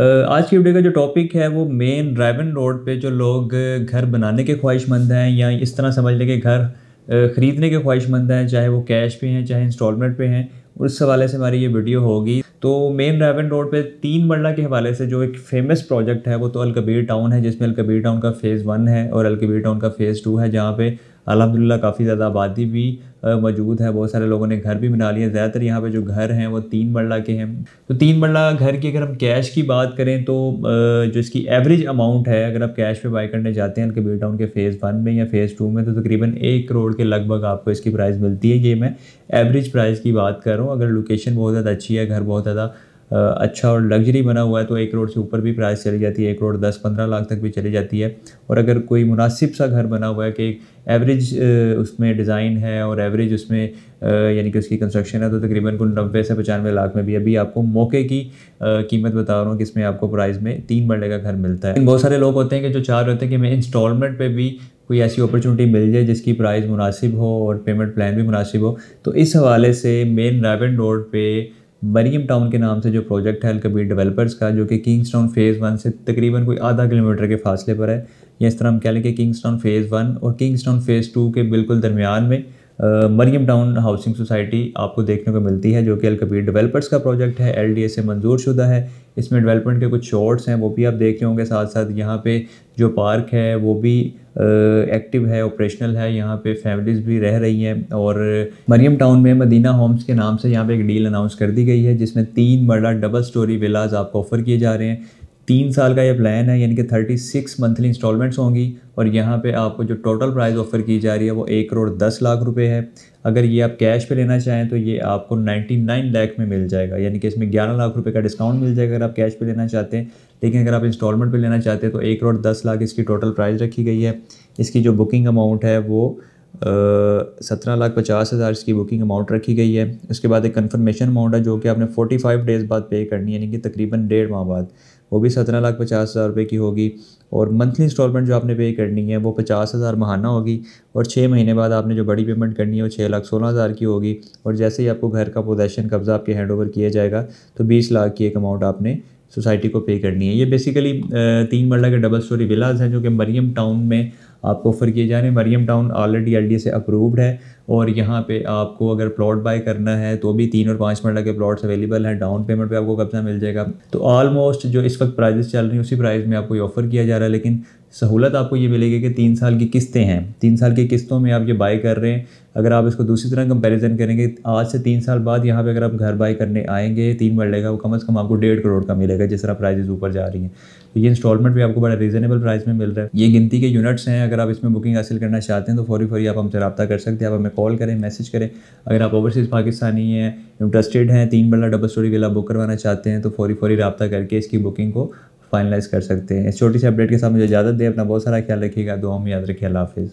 आज की वीडियो का जो टॉपिक है वो मेन ड्राइवन रोड पे जो लोग घर बनाने के ख्वाहिशमंद हैं या इस तरह समझ लें कि घर ख़रीदने के ख्वाहिशमंद हैं चाहे वो कैश पे हैं चाहे इंस्टॉलमेंट पे हैं उस हवाले से हमारी ये वीडियो होगी तो मेन ड्राइवन रोड पे तीन मरला के हवाले से जो एक फेमस प्रोजेक्ट है वो तो अलकबीर टाउन है जिसमें अलकबीर टाउन का फ़ेज़ वन है और अलकबीर टाउन का फ़ेज़ टू है जहाँ पर अलहमदिल्ला काफ़ी ज़्यादा आबादी भी मौजूद है बहुत सारे लोगों ने घर भी बना लिए ज़्यादातर यहाँ पे जो घर हैं वो तीन मरला के हैं तो तीन मरला घर की अगर हम कैश की बात करें तो जो इसकी एवरेज अमाउंट है अगर आप कैश पे बाई करने जाते हैं कबीर टाउन के फ़ेज़ वन में या फ़ेज़ टू में तो तकरीबन एक करोड़ के लगभग आपको इसकी प्राइस मिलती है ये मैं एवरेज प्राइस की बात कर रहा हूँ अगर लोकेशन बहुत ज़्यादा अच्छी है घर बहुत ज़्यादा अच्छा और लग्जरी बना हुआ है तो एक करोड़ से ऊपर भी प्राइस चली जाती है एक करोड़ दस पंद्रह लाख तक भी चली जाती है और अगर कोई मुनासिब सा घर बना हुआ है कि एवरेज उसमें डिज़ाइन है और एवरेज उसमें यानी कि उसकी कंस्ट्रक्शन है तो तकरीबन को नब्बे से पचानवे लाख में भी अभी आपको मौके की कीमत बता रहा हूँ कि इसमें आपको प्राइस में तीन बड़े का घर मिलता है बहुत सारे लोग होते हैं कि जो चाह रहे होते हैं कि मैं इंस्टॉलमेंट पर भी कोई ऐसी अपॉर्चुनिटी मिल जाए जिसकी प्राइस मुनासिब हो और पेमेंट प्लान भी मुनासिब हो तो इस हवाले से मेन रायबन रोड पर मरीम टाउन के नाम से जो प्रोजेक्ट है अलकबीर डेवलपर्स का जो कि किंग्स टाउन फेज़ वन से तकरीबन कोई आधा किलोमीटर के फासले पर है या इस तरह हम कह लें कि किंग्स टाउन फेज़ वन और किंग्स टाउन फेज़ टू के बिल्कुल दरमियान में मरीम टाउन हाउसिंग सोसाइटी आपको देखने को मिलती है जो कि अलकबीर डेवलपर्स का प्रोजेक्ट है एल से मंजूर शुदा है इसमें डेवलपमेंट के कुछ शॉर्ट्स हैं वो भी आप देख रहे होंगे साथ साथ यहाँ पे जो पार्क है वो भी एक्टिव है ऑपरेशनल है यहाँ पे फैमिलीज़ भी रह रही हैं और मरियम टाउन में मदीना होम्स के नाम से यहाँ पे एक डील अनाउंस कर दी गई है जिसमें तीन बड़ा डबल स्टोरी विलाज आपको ऑफ़र किए जा रहे हैं तीन साल का ये प्लान है यानी कि थर्टी सिक्स मंथली इंस्टॉलमेंट्स होंगी और यहाँ पे आपको जो टोटल प्राइस ऑफ़र की जा रही है वो एक करोड़ दस लाख रुपए है अगर ये आप कैश पे लेना चाहें तो ये आपको नाइन्टी नाइन लैख में मिल जाएगा यानी कि इसमें ग्यारह लाख रुपए का डिस्काउंट मिल जाएगा अगर आप कैश पे लेना चाहते हैं लेकिन अगर आप इंस्टॉलमेंट पर लेना चाहते हैं तो एक करोड़ दस लाख इसकी टोटल प्राइस रखी गई है इसकी जो बुकिंग अमाउंट है वो सत्रह लाख पचास हज़ार इसकी बुकिंग अमाउंट रखी गई है उसके बाद एक कन्फर्मेशन अमाउंट है जो कि आपने फोर्टी फाइव डेज़ बाद पे करनी है यानी कि तकरीबन डेढ़ माह बाद वो भी सत्रह लाख पचास हज़ार रुपये की होगी और मंथली इंस्टॉलमेंट जो आपने पे करनी है वो पचास हज़ार महाना होगी और छः महीने बाद आपने जो बड़ी पेमेंट करनी है वो छः लाख सोलह हज़ार की होगी और जैसे ही आपको घर का पोजेशन कब्ज़ा आपके हैंड ओवर किया जाएगा तो बीस लाख की एक अमाउंट आपने सोसाइटी को पे करनी है ये बेसिकली तीन मरला के डबल स्टोरी विलाज हैं जो कि मरीम टाउन में आपको ऑफ़र किए जा रहे हैं मरीम टाउन ऑलरेडी एल से अप्रूव्ड है और यहाँ पे आपको अगर प्लॉट बाय करना है तो भी तीन और पाँच मरला के प्लॉट्स अवेलेबल हैं डाउन पेमेंट पे आपको कब्जा मिल जाएगा तो ऑलमोस्ट जो इस वक्त प्राइजेस चल रही हैं उसी प्राइस में आपको ये ऑफ़र किया जा रहा है लेकिन सहूलत आपको ये मिलेगी कि तीन साल की किस्तें हैं तीन साल की किस्तों में आप ये बाई कर रहे हैं अगर आप इसको दूसरी तरह कंपैरिजन करेंगे आज से तीन साल बाद यहाँ पे अगर आप घर बाई करने आएंगे तीन बढ़ लेगा वो कम से कम आपको डेढ़ करोड़ का मिलेगा जिस तरह प्राइजेज ऊपर जा रही हैं तो ये इंस्टॉलमेंट भी आपको बड़ा रीजनेबल प्राइस में मिल रहा है ये गिनती के यूनिट्स हैं अगर आप इसमें बुकिंग हासिल करना चाहते हैं तो फौरी फौरी आप हमसे रब्ता कर सकते हैं आप हमें कॉल करें मैसेज करें अगर आप ओवरसीज़ पाकिस्तानी हैं इंटरेस्टेड हैं तीन मरला डबल स्टोरी वेला बुक करवाना चाहते हैं तो फौरी फौरी रबा करके इसकी बुकिंग को फाइनलाइज कर सकते हैं इस छोटी सी अपडेट के साथ मुझे इजाज़त दे अपना बहुत सारा ख्याल रखिएगा दुआ में याद रखिए अल्लाह हाफिज़